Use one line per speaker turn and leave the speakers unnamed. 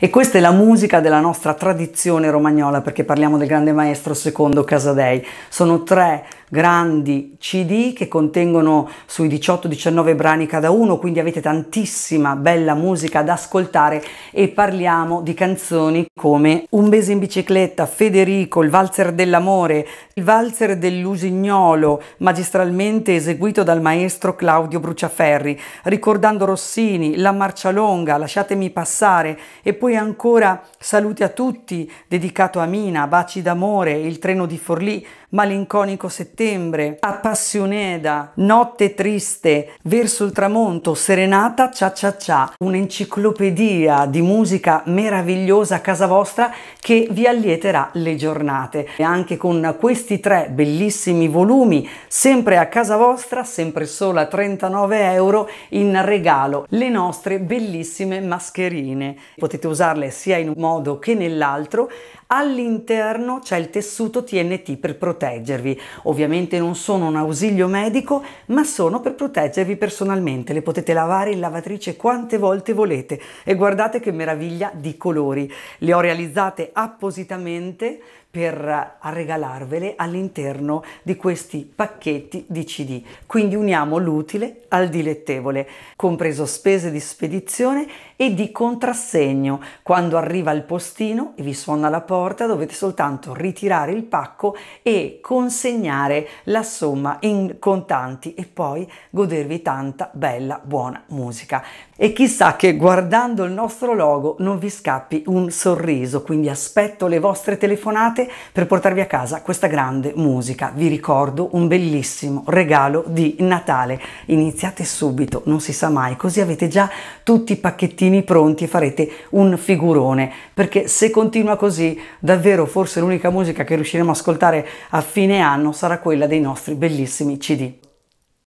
E questa è la musica della nostra tradizione romagnola, perché parliamo del grande maestro secondo Casadei. Sono tre grandi CD che contengono sui 18-19 brani cada uno, quindi avete tantissima bella musica da ascoltare e parliamo di canzoni come Un mese in bicicletta, Federico, Il valzer dell'amore, Il valzer dell'usignolo, magistralmente eseguito dal maestro Claudio Bruciaferri, ricordando Rossini, La marcia longa, Lasciatemi passare e poi poi ancora Saluti a tutti, dedicato a Mina, Baci d'amore, Il treno di Forlì, malinconico settembre, appassioneda, notte triste, verso il tramonto, serenata, cia cia cia, un'enciclopedia di musica meravigliosa a casa vostra che vi allieterà le giornate. E anche con questi tre bellissimi volumi, sempre a casa vostra, sempre solo a 39 euro in regalo, le nostre bellissime mascherine. Potete usarle sia in un modo che nell'altro. All'interno c'è il tessuto TNT per proteggere proteggervi. Ovviamente non sono un ausilio medico, ma sono per proteggervi personalmente. Le potete lavare in lavatrice quante volte volete e guardate che meraviglia di colori. Le ho realizzate appositamente per eh, regalarvele all'interno di questi pacchetti di CD. Quindi uniamo l'utile al dilettevole, compreso spese di spedizione e di contrassegno. Quando arriva il postino e vi suona la porta, dovete soltanto ritirare il pacco e consegnare la somma in contanti e poi godervi tanta bella buona musica. E chissà che guardando il nostro logo non vi scappi un sorriso, quindi aspetto le vostre telefonate serate per portarvi a casa questa grande musica. Vi ricordo un bellissimo regalo di Natale. Iniziate subito, non si sa mai, così avete già tutti i pacchettini pronti e farete un figurone, perché se continua così, davvero forse l'unica musica che riusciremo a ascoltare a fine anno sarà quella dei nostri bellissimi CD.